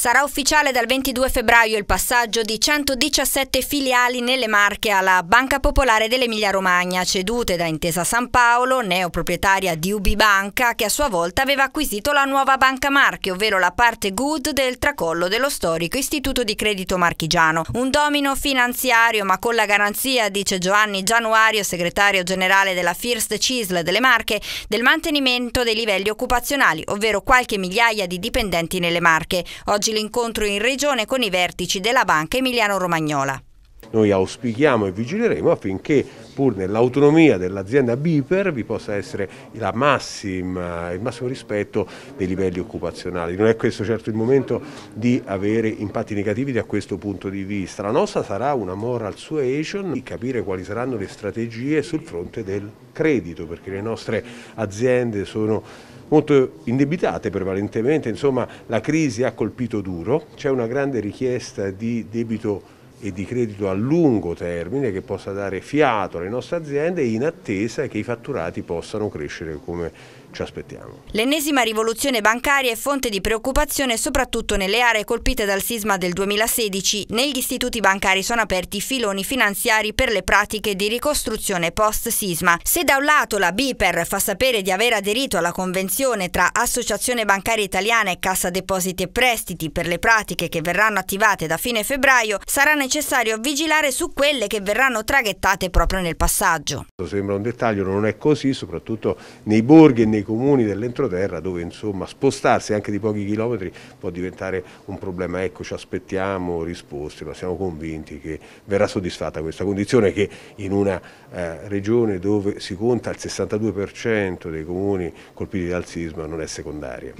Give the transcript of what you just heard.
Sarà ufficiale dal 22 febbraio il passaggio di 117 filiali nelle Marche alla Banca Popolare dell'Emilia Romagna, cedute da Intesa San Paolo, neoproprietaria di UB Banca, che a sua volta aveva acquisito la nuova Banca Marche, ovvero la parte good del tracollo dello storico istituto di credito marchigiano. Un domino finanziario ma con la garanzia, dice Giovanni Gianuario, segretario generale della First CISL delle Marche, del mantenimento dei livelli occupazionali, ovvero qualche migliaia di dipendenti nelle Marche. Oggi oggi l'incontro in regione con i vertici della Banca Emiliano-Romagnola. Noi auspichiamo e vigileremo affinché pur nell'autonomia dell'azienda Biper vi possa essere massima, il massimo rispetto dei livelli occupazionali. Non è questo certo il momento di avere impatti negativi da questo punto di vista. La nostra sarà una moral suasion di capire quali saranno le strategie sul fronte del credito perché le nostre aziende sono molto indebitate prevalentemente, insomma la crisi ha colpito duro, c'è una grande richiesta di debito e di credito a lungo termine che possa dare fiato alle nostre aziende in attesa che i fatturati possano crescere come ci aspettiamo. L'ennesima rivoluzione bancaria è fonte di preoccupazione soprattutto nelle aree colpite dal sisma del 2016. Negli istituti bancari sono aperti filoni finanziari per le pratiche di ricostruzione post-sisma. Se da un lato la BIPER fa sapere di aver aderito alla convenzione tra Associazione Bancaria Italiana e Cassa Depositi e Prestiti per le pratiche che verranno attivate da fine febbraio, sarà necessario vigilare su quelle che verranno traghettate proprio nel passaggio. Sembra un dettaglio, non è così, soprattutto nei borghi e nei nei comuni dell'entroterra dove insomma spostarsi anche di pochi chilometri può diventare un problema. Ecco, ci aspettiamo risposte, ma siamo convinti che verrà soddisfatta questa condizione che in una eh, regione dove si conta il 62% dei comuni colpiti dal sisma non è secondaria.